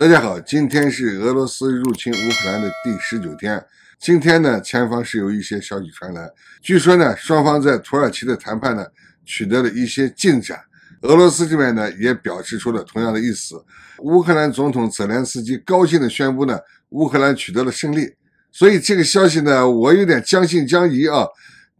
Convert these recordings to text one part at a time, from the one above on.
大家好，今天是俄罗斯入侵乌克兰的第十九天。今天呢，前方是有一些消息传来，据说呢，双方在土耳其的谈判呢取得了一些进展。俄罗斯这边呢也表示出了同样的意思。乌克兰总统泽连斯基高兴的宣布呢，乌克兰取得了胜利。所以这个消息呢，我有点将信将疑啊。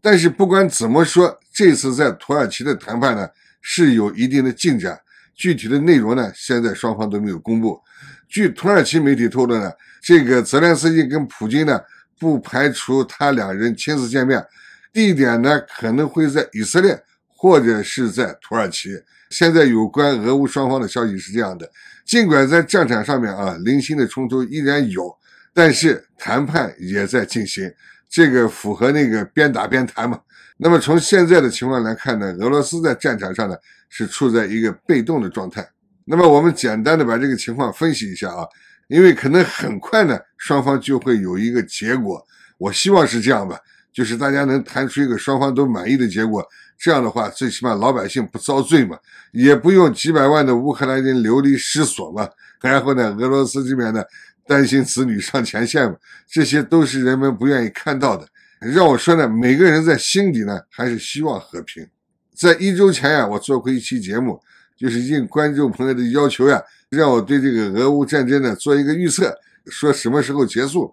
但是不管怎么说，这次在土耳其的谈判呢是有一定的进展。具体的内容呢，现在双方都没有公布。据土耳其媒体透露呢，这个泽连斯基跟普京呢，不排除他两人亲自见面，地点呢可能会在以色列或者是在土耳其。现在有关俄乌双方的消息是这样的：尽管在战场上面啊，零星的冲突依然有，但是谈判也在进行。这个符合那个边打边谈嘛？那么从现在的情况来看呢，俄罗斯在战场上呢是处在一个被动的状态。那么我们简单的把这个情况分析一下啊，因为可能很快呢双方就会有一个结果。我希望是这样吧，就是大家能谈出一个双方都满意的结果。这样的话，最起码老百姓不遭罪嘛，也不用几百万的乌克兰人流离失所嘛。然后呢，俄罗斯这边呢。担心子女上前线，这些都是人们不愿意看到的。让我说呢，每个人在心底呢，还是希望和平。在一周前呀，我做过一期节目，就是应观众朋友的要求呀，让我对这个俄乌战争呢做一个预测，说什么时候结束。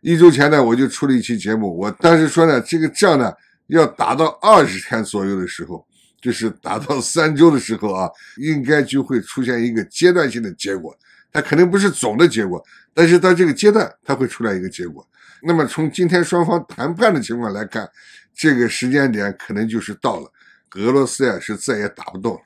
一周前呢，我就出了一期节目，我当时说呢，这个仗呢要打到二十天左右的时候，就是打到三周的时候啊，应该就会出现一个阶段性的结果。它肯定不是总的结果，但是到这个阶段，它会出来一个结果。那么从今天双方谈判的情况来看，这个时间点可能就是到了。俄罗斯呀是再也打不动了。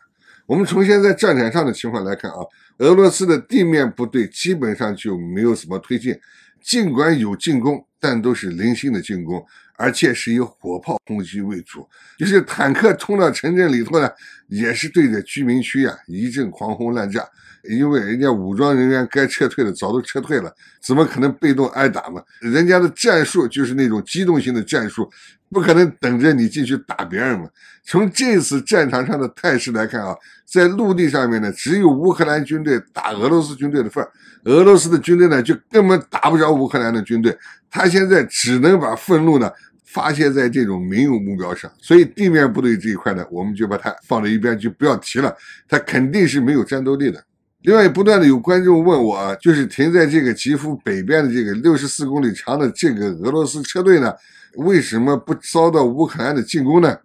我们从现在战场上的情况来看啊，俄罗斯的地面部队基本上就没有什么推进，尽管有进攻，但都是零星的进攻。而且是以火炮攻击为主，就是坦克冲到城镇里头呢，也是对着居民区啊一阵狂轰滥炸。因为人家武装人员该撤退的早都撤退了，怎么可能被动挨打嘛？人家的战术就是那种机动性的战术，不可能等着你进去打别人嘛。从这次战场上的态势来看啊，在陆地上面呢，只有乌克兰军队打俄罗斯军队的份，俄罗斯的军队呢就根本打不着乌克兰的军队，他现在只能把愤怒呢。发泄在这种民用目标上，所以地面部队这一块呢，我们就把它放在一边，就不要提了，它肯定是没有战斗力的。另外，不断的有观众问我，就是停在这个吉夫北边的这个六十四公里长的这个俄罗斯车队呢，为什么不遭到乌克兰的进攻呢？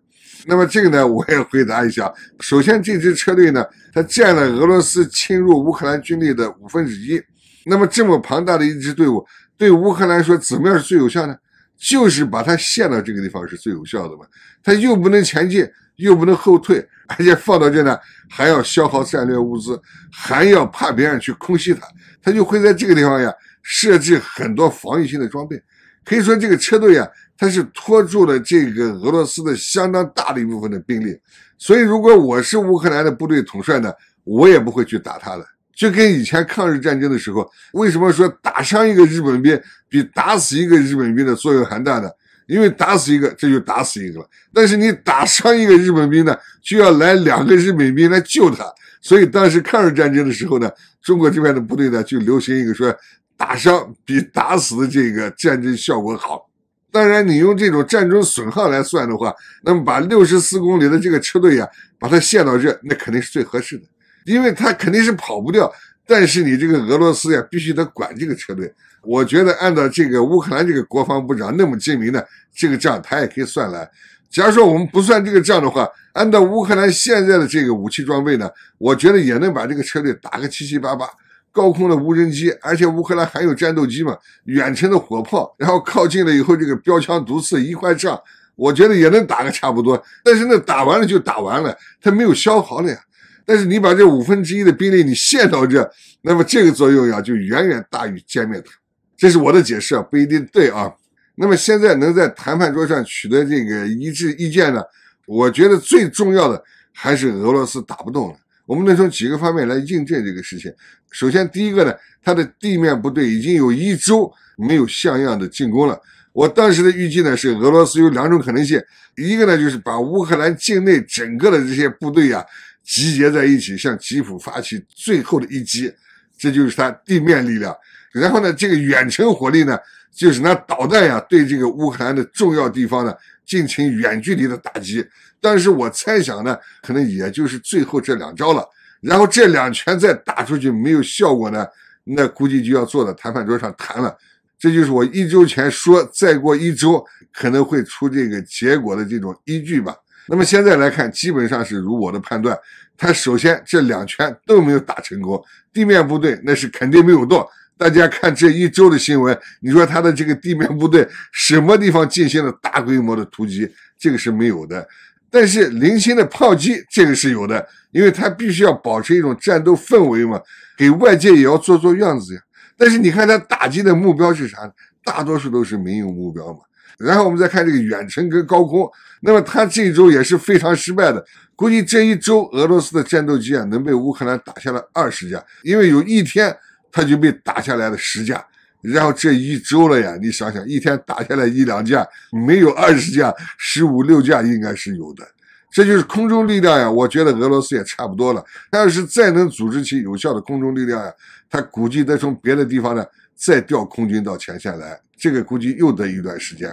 那么这个呢，我也回答一下。首先，这支车队呢，它占了俄罗斯侵入乌克兰军力的五分之一。那么这么庞大的一支队伍，对乌克兰说怎么样是最有效呢？就是把它陷到这个地方是最有效的嘛，它又不能前进，又不能后退，而且放到这呢还要消耗战略物资，还要怕别人去空袭它，它就会在这个地方呀设置很多防御性的装备。可以说这个车队呀，它是拖住了这个俄罗斯的相当大的一部分的兵力。所以如果我是乌克兰的部队统帅呢，我也不会去打他的。就跟以前抗日战争的时候，为什么说打伤一个日本兵比打死一个日本兵的作用还大呢？因为打死一个这就打死一个了，但是你打伤一个日本兵呢，就要来两个日本兵来救他。所以当时抗日战争的时候呢，中国这边的部队呢就流行一个说，打伤比打死的这个战争效果好。当然，你用这种战争损耗来算的话，那么把六十四公里的这个车队啊，把它卸到这，那肯定是最合适的。因为他肯定是跑不掉，但是你这个俄罗斯呀，必须得管这个车队。我觉得按照这个乌克兰这个国防部长那么精明的这个账，他也可以算来。假如说我们不算这个账的话，按照乌克兰现在的这个武器装备呢，我觉得也能把这个车队打个七七八八。高空的无人机，而且乌克兰还有战斗机嘛，远程的火炮，然后靠近了以后这个标枪毒刺一块仗，我觉得也能打个差不多。但是呢，打完了就打完了，他没有消耗了呀。但是你把这五分之一的兵力你限到这，那么这个作用呀就远远大于歼灭它。这是我的解释啊，不一定对啊。那么现在能在谈判桌上取得这个一致意见呢？我觉得最重要的还是俄罗斯打不动了。我们能从几个方面来印证这个事情。首先，第一个呢，它的地面部队已经有一周没有像样的进攻了。我当时的预计呢是俄罗斯有两种可能性，一个呢就是把乌克兰境内整个的这些部队呀。集结在一起，向吉普发起最后的一击，这就是它地面力量。然后呢，这个远程火力呢，就是拿导弹呀，对这个乌克兰的重要地方呢，进行远距离的打击。但是我猜想呢，可能也就是最后这两招了。然后这两拳再打出去没有效果呢，那估计就要坐在谈判桌上谈了。这就是我一周前说，再过一周可能会出这个结果的这种依据吧。那么现在来看，基本上是如我的判断，他首先这两拳都没有打成功，地面部队那是肯定没有动。大家看这一周的新闻，你说他的这个地面部队什么地方进行了大规模的突击，这个是没有的。但是零星的炮击，这个是有的，因为他必须要保持一种战斗氛围嘛，给外界也要做做样子呀。但是你看他打击的目标是啥？大多数都是民用目标嘛。然后我们再看这个远程跟高空，那么他这一周也是非常失败的。估计这一周俄罗斯的战斗机啊，能被乌克兰打下来二十架，因为有一天他就被打下来了十架。然后这一周了呀，你想想，一天打下来一两架，没有二十架，十五六架应该是有的。这就是空中力量呀。我觉得俄罗斯也差不多了。但是再能组织起有效的空中力量呀，他估计得从别的地方呢。再调空军到前线来，这个估计又得一段时间。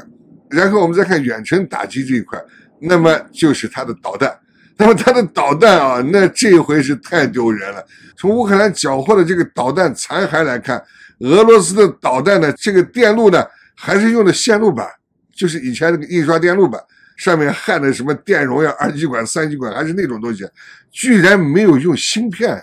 然后我们再看远程打击这一块，那么就是它的导弹。那么它的导弹啊，那这一回是太丢人了。从乌克兰缴获的这个导弹残骸来看，俄罗斯的导弹呢，这个电路呢，还是用的线路板，就是以前那个印刷电路板，上面焊的什么电容呀、二极管、三极管，还是那种东西，居然没有用芯片呀。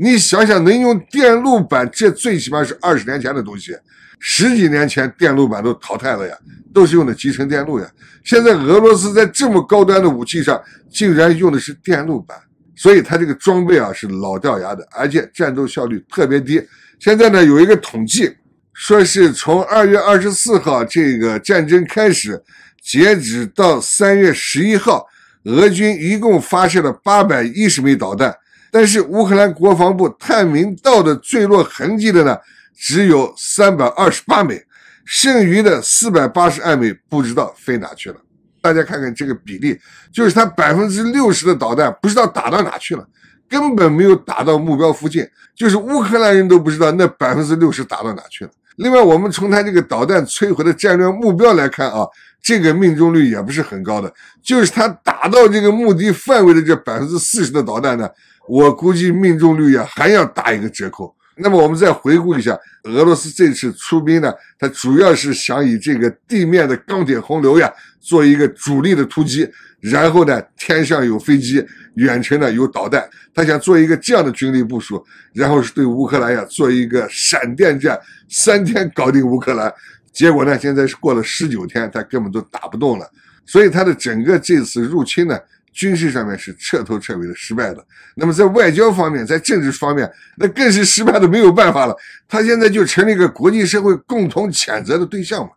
你想想，能用电路板，这最起码是二十年前的东西，十几年前电路板都淘汰了呀，都是用的集成电路呀。现在俄罗斯在这么高端的武器上，竟然用的是电路板，所以它这个装备啊是老掉牙的，而且战斗效率特别低。现在呢，有一个统计，说是从二月二十四号这个战争开始，截止到三月十一号，俄军一共发射了八百一十枚导弹。但是乌克兰国防部探明到的坠落痕迹的呢，只有三百二十八枚，剩余的四百八十枚不知道飞哪去了。大家看看这个比例，就是它百分之六十的导弹不知道打到哪去了，根本没有打到目标附近，就是乌克兰人都不知道那百分之六十打到哪去了。另外，我们从它这个导弹摧毁的战略目标来看啊，这个命中率也不是很高的，就是它打到这个目的范围的这百分之四十的导弹呢。我估计命中率呀还要打一个折扣。那么我们再回顾一下俄罗斯这次出兵呢，它主要是想以这个地面的钢铁洪流呀做一个主力的突击，然后呢天上有飞机，远程呢有导弹，他想做一个这样的军力部署，然后是对乌克兰呀做一个闪电战，三天搞定乌克兰。结果呢现在是过了十九天，他根本都打不动了。所以他的整个这次入侵呢。军事上面是彻头彻尾的失败的，那么在外交方面，在政治方面，那更是失败的没有办法了。他现在就成了一个国际社会共同谴责的对象嘛，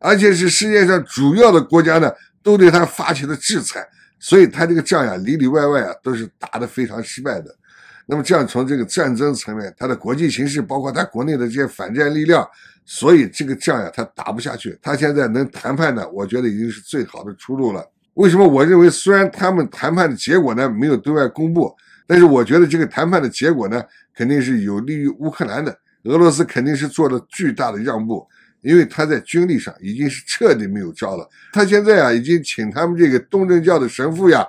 而且是世界上主要的国家呢都对他发起了制裁，所以他这个仗呀里里外外啊都是打得非常失败的。那么这样从这个战争层面，他的国际形势，包括他国内的这些反战力量，所以这个仗呀他打不下去。他现在能谈判呢，我觉得已经是最好的出路了。为什么我认为，虽然他们谈判的结果呢没有对外公布，但是我觉得这个谈判的结果呢肯定是有利于乌克兰的。俄罗斯肯定是做了巨大的让步，因为他在军力上已经是彻底没有招了。他现在啊已经请他们这个东正教的神父呀，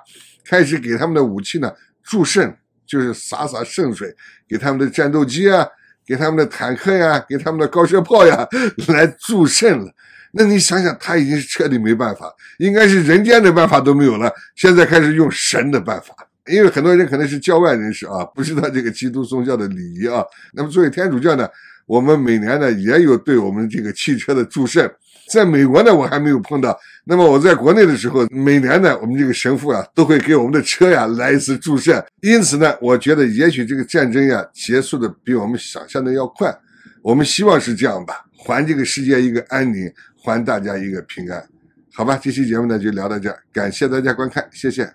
开始给他们的武器呢助圣，就是洒洒圣水，给他们的战斗机啊，给他们的坦克呀，给他们的高射炮呀来助圣了。那你想想，他已经是彻底没办法，应该是人间的办法都没有了。现在开始用神的办法，因为很多人可能是教外人士啊，不知道这个基督宗教的礼仪啊。那么作为天主教呢，我们每年呢也有对我们这个汽车的祝圣。在美国呢，我还没有碰到。那么我在国内的时候，每年呢，我们这个神父啊都会给我们的车呀来一次祝圣。因此呢，我觉得也许这个战争呀结束的比我们想象的要快。我们希望是这样吧，还这个世界一个安宁。还大家一个平安，好吧？这期节目呢就聊到这，感谢大家观看，谢谢。